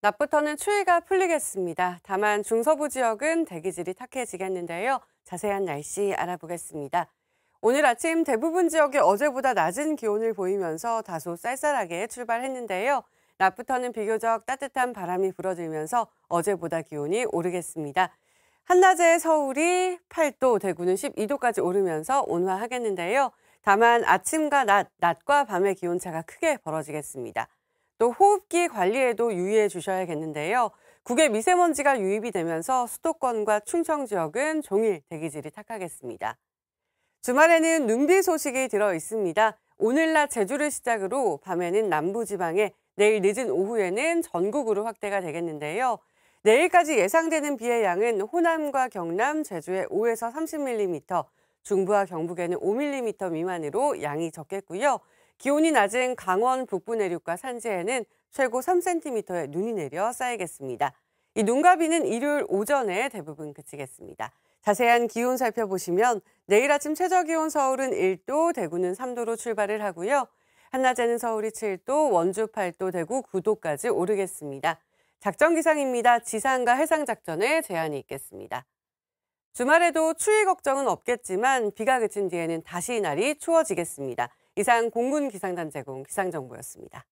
낮부터는 추위가 풀리겠습니다. 다만 중서부 지역은 대기질이 탁해지겠는데요. 자세한 날씨 알아보겠습니다. 오늘 아침 대부분 지역이 어제보다 낮은 기온을 보이면서 다소 쌀쌀하게 출발했는데요. 낮부터는 비교적 따뜻한 바람이 불어들면서 어제보다 기온이 오르겠습니다. 한낮에 서울이 8도, 대구는 12도까지 오르면서 온화하겠는데요. 다만 아침과 낮, 낮과 밤의 기온차가 크게 벌어지겠습니다. 또 호흡기 관리에도 유의해 주셔야겠는데요. 국외 미세먼지가 유입이 되면서 수도권과 충청 지역은 종일 대기질이 탁하겠습니다. 주말에는 눈비 소식이 들어 있습니다. 오늘 낮 제주를 시작으로 밤에는 남부지방에 내일 늦은 오후에는 전국으로 확대가 되겠는데요. 내일까지 예상되는 비의 양은 호남과 경남, 제주에 5에서 30mm, 중부와 경북에는 5mm 미만으로 양이 적겠고요. 기온이 낮은 강원 북부 내륙과 산지에는 최고 3cm의 눈이 내려 쌓이겠습니다. 이 눈가비는 일요일 오전에 대부분 그치겠습니다. 자세한 기온 살펴보시면 내일 아침 최저 기온 서울은 1도, 대구는 3도로 출발을 하고요. 한낮에는 서울이 7도, 원주 8도, 대구 9도까지 오르겠습니다. 작전 기상입니다. 지상과 해상 작전에 제한이 있겠습니다. 주말에도 추위 걱정은 없겠지만 비가 그친 뒤에는 다시 날이 추워지겠습니다. 이상 공군 기상단제공 기상정보였습니다.